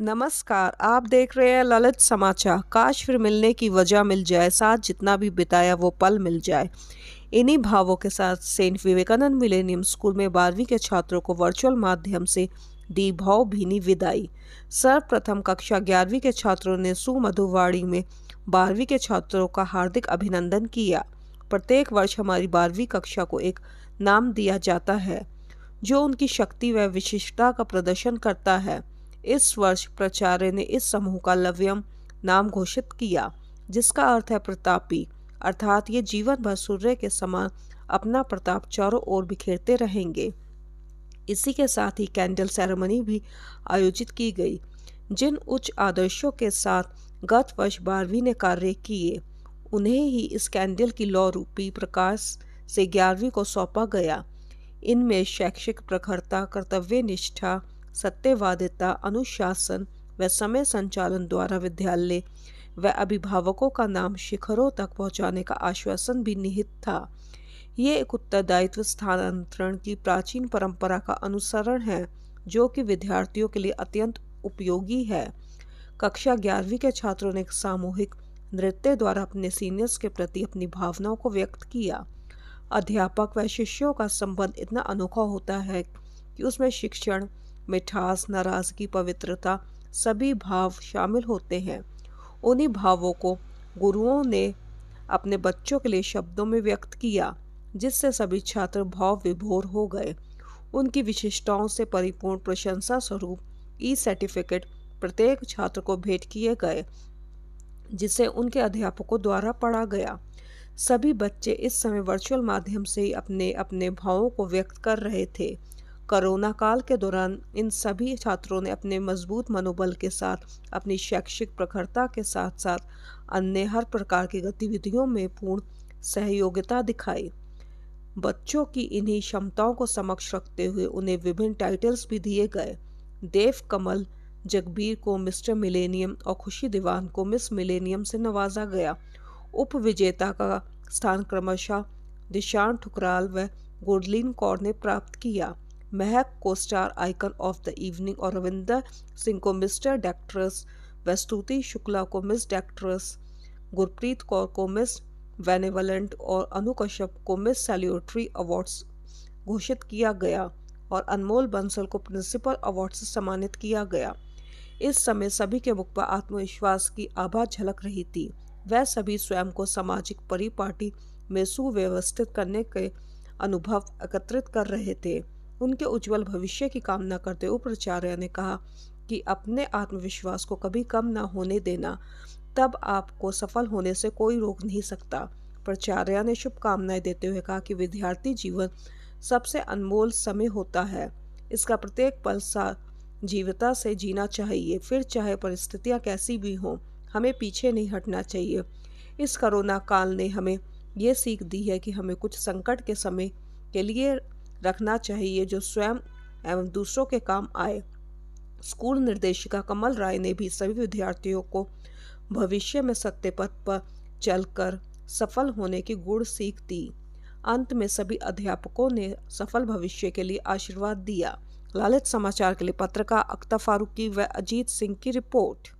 नमस्कार आप देख रहे हैं ललित समाचार काश फिर मिलने की वजह मिल जाए साथ जितना भी बिताया वो पल मिल जाए इन्हीं भावों के साथ सेंट विवेकानंद मिलेनियम स्कूल में बारहवीं के छात्रों को वर्चुअल माध्यम से दी भाव भीनी विदाई सर्वप्रथम कक्षा ग्यारहवीं के छात्रों ने सुमधुवाड़ी में बारहवीं के छात्रों का हार्दिक अभिनंदन किया प्रत्येक वर्ष हमारी बारहवीं कक्षा को एक नाम दिया जाता है जो उनकी शक्ति व विशिष्टता का प्रदर्शन करता है इस वर्ष प्राचार्य ने इस समूह का लव्यम नाम घोषित किया जिसका अर्थ है प्रतापी अर्थात ये जीवन भर सूर्य के समान अपना प्रताप चारों ओर बिखेरते रहेंगे इसी के साथ ही कैंडल सेरेमनी भी आयोजित की गई जिन उच्च आदर्शों के साथ गत वर्ष बारहवीं ने कार्य किए उन्हें ही इस कैंडल की लौ रूपी प्रकाश से ग्यारहवीं को सौंपा गया इनमें शैक्षिक प्रखरता कर्तव्य निष्ठा सत्यवादिता अनुशासन व समय संचालन द्वारा विद्यालय व अभिभावकों का नाम शिखरों तक पहुंचाने का आश्वासन भी निहित था ये एक उत्तरदायित्व स्थानांतरण की प्राचीन परंपरा का अनुसरण है जो कि विद्यार्थियों के लिए अत्यंत उपयोगी है कक्षा ग्यारहवीं के छात्रों ने सामूहिक नृत्य द्वारा अपने सीनियर्स के प्रति अपनी भावनाओं को व्यक्त किया अध्यापक व शिष्यों का संबंध इतना अनोखा होता है कि उसमें शिक्षण मिठास नाराज़गी पवित्रता सभी भाव शामिल होते हैं उन्हीं भावों को गुरुओं ने अपने बच्चों के लिए शब्दों में व्यक्त किया जिससे सभी छात्र भाव विभोर हो गए उनकी विशिष्टताओं से परिपूर्ण प्रशंसा स्वरूप ई सर्टिफिकेट प्रत्येक छात्र को भेंट किए गए जिसे उनके अध्यापकों द्वारा पढ़ा गया सभी बच्चे इस समय वर्चुअल माध्यम से अपने अपने भावों को व्यक्त कर रहे थे कोरोना काल के दौरान इन सभी छात्रों ने अपने मजबूत मनोबल के साथ अपनी शैक्षिक प्रखरता के साथ साथ अन्य हर प्रकार की गतिविधियों में पूर्ण सहयोगिता दिखाई बच्चों की इन्हीं क्षमताओं को समक्ष रखते हुए उन्हें विभिन्न टाइटल्स भी दिए गए देव कमल जगबीर को मिस्टर मिलेनियम और खुशी दीवान को मिस मिलेनियम से नवाजा गया उप विजेता का स्थान क्रमशः दिशांत ठुकराल व गुडलिन कौर ने प्राप्त किया महक को star icon of the evening और रविंदर सिंह को मिस्टर डैक्ट्रेस वस्तुति शुक्ला को मिस डैक्ट्रेस गुरप्रीत कौर को मिस वेनेवलेंट और अनु कश्यप को मिस सैल्यूटरी अवार्ड्स घोषित किया गया और अनमोल बंसल को प्रिंसिपल अवार्ड से सम्मानित किया गया इस समय सभी के मुख पर आत्मविश्वास की आभा झलक रही थी वह सभी स्वयं को सामाजिक परिपाटी में सुव्यवस्थित करने के अनुभव एकत्रित कर रहे थे उनके उज्जवल भविष्य की कामना करते हुए प्राचार्य ने कहा कि अपने आत्मविश्वास को कभी कम ना होने देना तब आपको सफल होने से कोई रोक नहीं सकता प्राचार्य ने शुभकामनाएं देते हुए कहा कि विद्यार्थी जीवन सबसे अनमोल समय होता है इसका प्रत्येक पल सा जीवता से जीना चाहिए फिर चाहे परिस्थितियाँ कैसी भी हों हमें पीछे नहीं हटना चाहिए इस कोरोना काल ने हमें ये सीख दी है कि हमें कुछ संकट के समय के लिए रखना चाहिए जो स्वयं एवं दूसरों के काम आए स्कूल निर्देशिका कमल राय ने भी सभी विद्यार्थियों को भविष्य में सत्य पथ पर चलकर सफल होने की गुड़ सीख दी अंत में सभी अध्यापकों ने सफल भविष्य के लिए आशीर्वाद दिया ललित समाचार के लिए पत्रकार अख्तर फारूकी व अजीत सिंह की रिपोर्ट